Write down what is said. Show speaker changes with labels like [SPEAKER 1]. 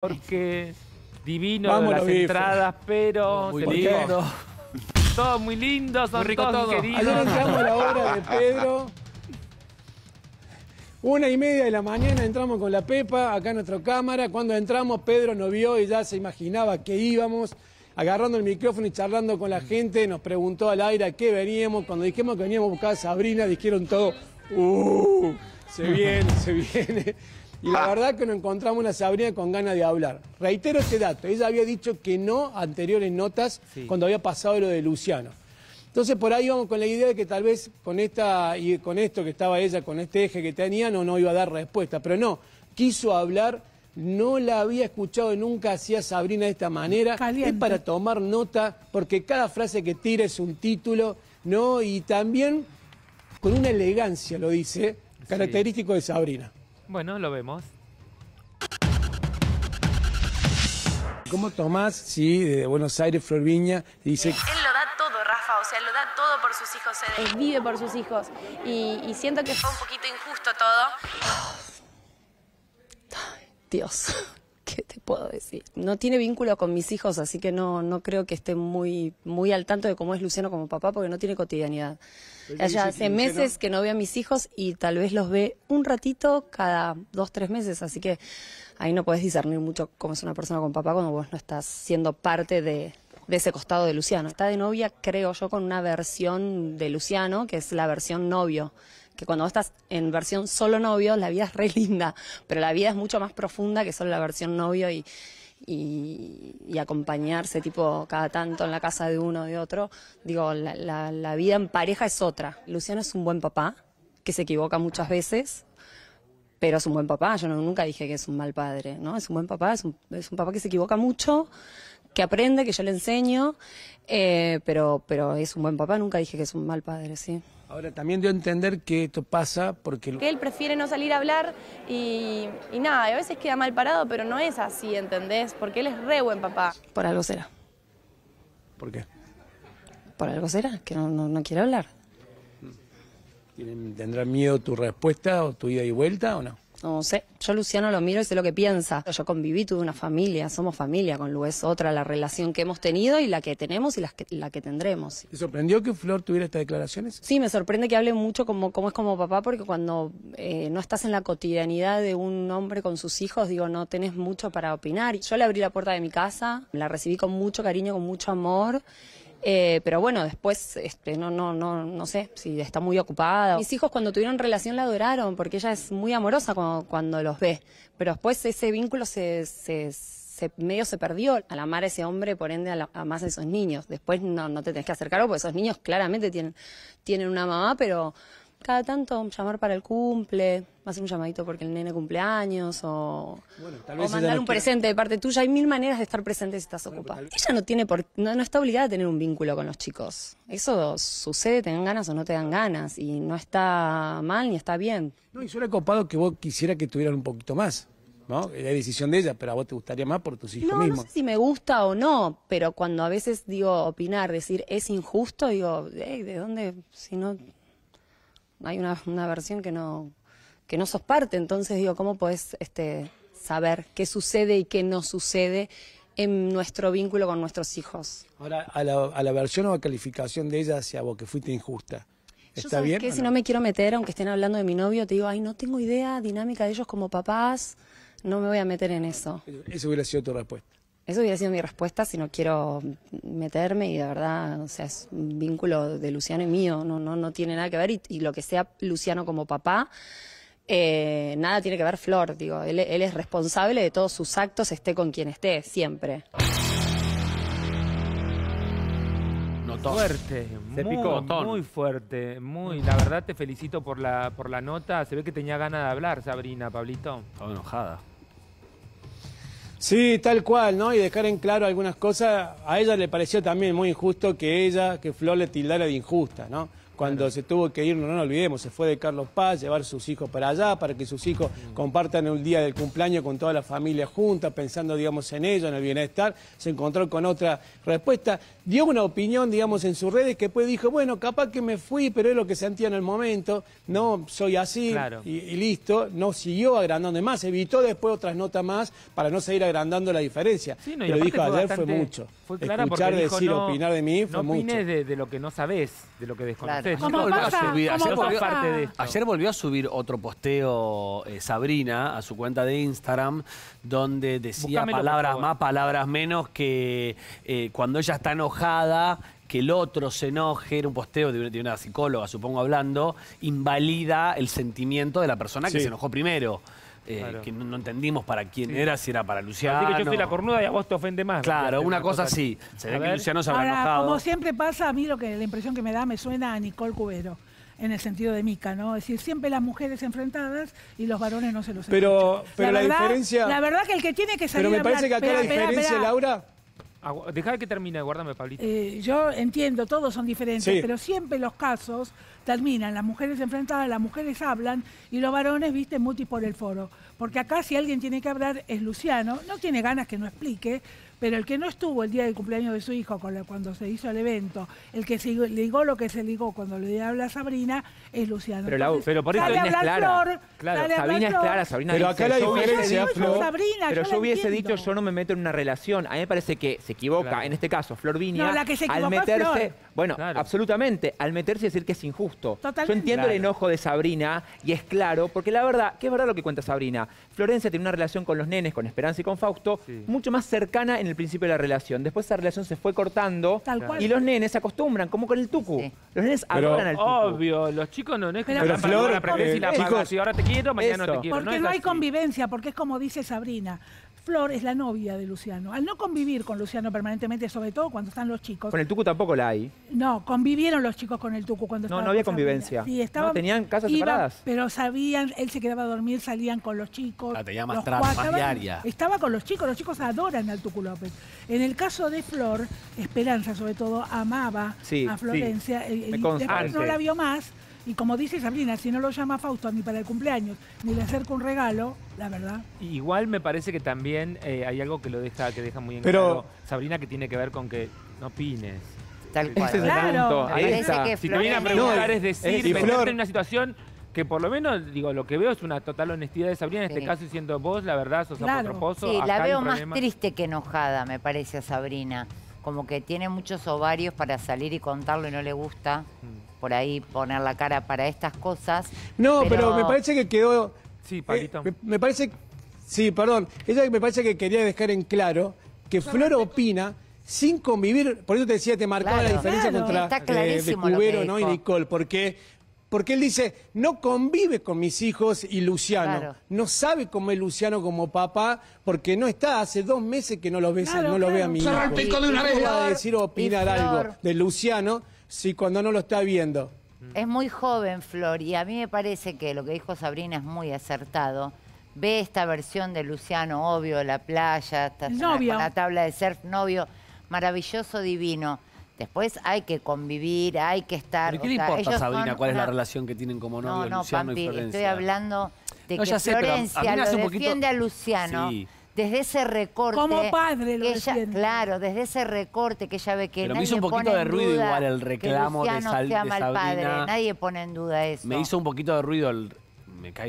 [SPEAKER 1] porque divino las entradas, pero muy Todo muy lindo, son muy queridos. Ayer entramos a la hora de Pedro.
[SPEAKER 2] Una y media de la mañana entramos con la Pepa, acá en nuestra cámara. Cuando entramos, Pedro nos vio y ya se imaginaba que íbamos. Agarrando el micrófono y charlando con la gente, nos preguntó al aire que qué veníamos. Cuando dijimos que veníamos a buscar a Sabrina, dijeron todo, uh, Se viene, se viene. Y la ah. verdad que no encontramos una Sabrina con ganas de hablar. Reitero este dato, ella había dicho que no anteriores notas cuando había pasado lo de Luciano. Entonces por ahí vamos con la idea de que tal vez con esta y con esto que estaba ella, con este eje que tenía, no, no iba a dar respuesta. Pero no, quiso hablar, no la había escuchado nunca, hacía Sabrina de esta manera. Es para tomar nota, porque cada frase que tira es un título, ¿no? Y también con una elegancia lo dice, característico de Sabrina.
[SPEAKER 1] Bueno, lo vemos.
[SPEAKER 2] Como Tomás, sí, de Buenos Aires, Florviña, dice... Él
[SPEAKER 3] lo da todo, Rafa, o sea, lo da todo por sus hijos. Él vive por sus hijos y, y siento que fue un poquito injusto todo. Dios decir. No tiene vínculo con mis hijos, así que no, no creo que esté muy, muy al tanto de cómo es Luciano como papá, porque no tiene cotidianidad. hace meses que no veo a mis hijos y tal vez los ve un ratito cada dos, tres meses, así que ahí no puedes discernir mucho cómo es una persona con papá cuando vos no estás siendo parte de, de ese costado de Luciano. Está de novia, creo yo, con una versión de Luciano, que es la versión novio, que cuando estás en versión solo novio, la vida es re linda, pero la vida es mucho más profunda que solo la versión novio y, y, acompañarse tipo cada tanto en la casa de uno o de otro. Digo, la, la, vida en pareja es otra. Luciano es un buen papá, que se equivoca muchas veces, pero es un buen papá. Yo nunca dije que es un mal padre, ¿no? Es un buen papá, es un, es un papá que se equivoca mucho, que aprende, que yo le enseño, eh, pero, pero es un buen papá. Nunca dije que es un mal padre, sí.
[SPEAKER 2] Ahora, también dio a entender que esto pasa porque...
[SPEAKER 3] él prefiere no salir a hablar y, nada, a veces queda mal parado, pero no es así, ¿entendés? Porque él es re buen papá. Por algo será. ¿Por qué? Por algo será, que no, no quiere hablar.
[SPEAKER 2] ¿Tendrá miedo tu respuesta o tu ida y vuelta o no?
[SPEAKER 3] No sé, yo Luciano lo miro y sé lo que piensa. Yo conviví, tuve una familia, somos familia, con Lu es otra la relación que hemos tenido y la que tenemos y la que, la que tendremos. ¿Te
[SPEAKER 2] sorprendió que Flor tuviera estas declaraciones?
[SPEAKER 3] Sí, me sorprende que hable mucho como, como es como papá, porque cuando eh, no estás en la cotidianidad de un hombre con sus hijos, digo, no tenés mucho para opinar. Yo le abrí la puerta de mi casa, la recibí con mucho cariño, con mucho amor eh, pero bueno, después este, no, no, no, no sé si está muy ocupada. Mis hijos cuando tuvieron relación la adoraron, porque ella es muy amorosa cuando, cuando los ve. Pero después ese vínculo se, se, se, medio se perdió. Al amar a ese hombre, por ende, a más a esos niños. Después no, no te tenés que acercar porque esos niños claramente tienen, tienen una mamá, pero cada tanto llamar para el cumple, hacer un llamadito porque el nene cumple años o, mandar un presente de parte tuya. Hay mil maneras de estar presente si estás ocupado ocupada. Ella no tiene por, no, está obligada a tener un vínculo con los chicos. Eso sucede, tengan ganas o no te dan ganas y no está mal ni está bien.
[SPEAKER 2] No, y suena copado que vos quisiera que tuvieran un poquito más. ¿No? Es decisión de ella, pero a vos te gustaría más por tus hijos mismos. No sé si
[SPEAKER 3] me gusta o no, pero cuando a veces digo opinar, decir es injusto, digo, ¿de dónde? Si no, hay una, una versión que no, que no sos parte, entonces digo, ¿cómo podés este, saber qué sucede y qué no sucede en nuestro vínculo con nuestros hijos?
[SPEAKER 2] Ahora, a la, a la versión o a calificación de ella hacia vos, que fuiste injusta. ¿Está Yo, bien? Que, Si no? me
[SPEAKER 3] quiero meter, aunque estén hablando de mi novio, te digo, ay, no tengo idea, dinámica de ellos como papás, no me voy a meter en eso.
[SPEAKER 2] Eso hubiera sido tu respuesta.
[SPEAKER 3] Eso hubiera sido mi respuesta si no quiero meterme y de verdad, o sea, es un vínculo de Luciano y mío, no, no, no tiene nada que ver y, lo que sea Luciano como papá, eh, nada tiene que ver Flor, digo, él, es responsable de todos sus actos, esté con quien esté, siempre.
[SPEAKER 1] Fuerte, se muy, picó, muy fuerte, muy. La verdad te felicito por la, por la nota. Se ve que tenía ganas de hablar, Sabrina, Pablito. Estaba enojada.
[SPEAKER 2] Sí, tal cual, ¿no? Y dejar en claro algunas cosas. A ella le pareció también muy injusto que ella, que Flor le tildara de injusta, ¿no? cuando se tuvo que ir, no, nos olvidemos, se fue de Carlos Paz, llevar sus hijos para allá, para que sus hijos mm. compartan el día del cumpleaños con toda la familia junta, pensando, digamos, en ellos, en el bienestar, se encontró con otra respuesta, dio una opinión, digamos, en sus redes, que después dijo, bueno, capaz que me fui, pero es lo que sentía en el momento, no soy así, y, listo, no siguió agrandando más, evitó después otras notas más para no seguir agrandando la diferencia. pero dijo, ayer fue mucho. Fue clara Escuchar, opinar de mí fue no mucho. De,
[SPEAKER 1] lo que no sabes, de lo que desconoces ayer,
[SPEAKER 2] volvió, a subir otro posteo eh, Sabrina a su cuenta de Instagram, donde decía palabras más, palabras menos, que eh, cuando ella está enojada, que el otro se enoje, era un posteo de una, psicóloga, supongo, hablando, invalida el sentimiento de la persona que se enojó primero. Eh, que no, entendimos para quién era, si era para Luciano. Así que yo soy la cornuda y a vos te ofende más. Claro, una cosa sí, Se ve que Luciano se habrá Ahora, enojado. Como
[SPEAKER 1] siempre pasa, a mí lo que la impresión que me da me suena a Nicole Cubero en el sentido de Mica, ¿no? Es decir, siempre las mujeres enfrentadas y los varones no se los Pero, pero la, diferencia. La verdad que el que tiene que salir. Pero me parece que acá la diferencia, Laura. Deja que termine, guárdame, Pablito. Eh, yo entiendo, todos son diferentes, pero siempre los casos terminan, las mujeres enfrentadas, las mujeres hablan y los varones, visten multi por el foro. Porque acá si alguien tiene que hablar es Luciano, no tiene ganas que no explique, pero el que no estuvo el día del cumpleaños de su hijo cuando se hizo el evento, el que se ligó lo que se ligó cuando le habla a Sabrina, es Luciano. Pero, por eso es clara. claro, Sabina es clara, Sabrina Pero la pero yo, hubiese dicho, yo no me meto en una relación. A mí me parece que se equivoca, en este caso, Flor al meterse... Bueno, absolutamente, al meterse decir que es injusto. Yo entiendo el enojo de Sabrina y es claro, porque la verdad, ¿qué es verdad lo que cuenta Sabrina. Florencia tiene una relación con los nenes, con Esperanza y con Fausto, mucho más cercana en el principio de la relación. Después esa relación se fue cortando y los nenes se acostumbran, como con el tucu. Los nenes adoran al tucu. Obvio,
[SPEAKER 2] los chicos no, no es que la eh, si ahora te quiero, mañana no te quiero. Porque no, hay
[SPEAKER 1] convivencia, porque es como dice Sabrina. Flor es la novia de Luciano. Al no convivir con Luciano permanentemente, sobre todo cuando están los chicos. Con el
[SPEAKER 2] Tucu tampoco la hay.
[SPEAKER 1] No, convivieron los chicos con el Tucu cuando No, no había convivencia. no, tenían casas separadas. Pero sabían, él se quedaba a dormir, salían con los chicos. Ah, tenía más trama, diaria. Estaba con los chicos, los chicos adoran al Tucu López. En el caso de Flor, Esperanza sobre todo amaba a Florencia. El eh, y, no la vio más y como dice Sabrina, si no lo llama Fausto ni para el cumpleaños, ni le acerca un regalo, la verdad. Igual me parece que también eh, hay algo que lo deja, que deja muy en Pero, claro Sabrina que tiene que ver con que no opines. Tal eh, cual. si te vienen a preguntar es decir, en una situación que por lo menos, digo, lo que veo es una total honestidad de Sabrina, en este caso siendo vos, la verdad, sos claro. apotroposo. Sí, la veo más triste que enojada, me parece a Sabrina. Como que tiene muchos ovarios para salir y contarlo y no le gusta. Mm por ahí poner la cara para estas cosas. No, pero, me parece
[SPEAKER 2] que quedó... Sí, eh, Pablito. me, parece... Sí, perdón. Ella me parece que quería dejar en claro que Flor opina sin convivir, por eso te decía, te marcaba la diferencia contra eh, Cubero ¿no? y Nicole, porque porque él dice, no convive con mis hijos y Luciano. No sabe cómo es Luciano como papá, porque no está, hace dos meses que no lo ve, no lo ve a mi hijo. a decir opinar algo de Luciano? Sí, cuando no lo está viendo.
[SPEAKER 1] Es muy joven, Flor, y a mí me parece que lo que dijo Sabrina es muy acertado. Ve esta versión de Luciano, obvio, la playa, la tabla de ser novio, maravilloso, divino. Después hay que convivir, hay que estar... ¿Y qué le importa, Sabrina, cuál es la
[SPEAKER 2] relación que tienen como novio no, no, Luciano y Florencia? estoy
[SPEAKER 1] hablando de que Florencia lo defiende a Luciano desde ese recorte. Como padre, lo Claro, desde ese recorte que ella ve que Pero me hizo un poquito de ruido igual el reclamo que de, Sal, sea de padre. Nadie pone en duda eso. Me hizo
[SPEAKER 2] un poquito de ruido el. Me cae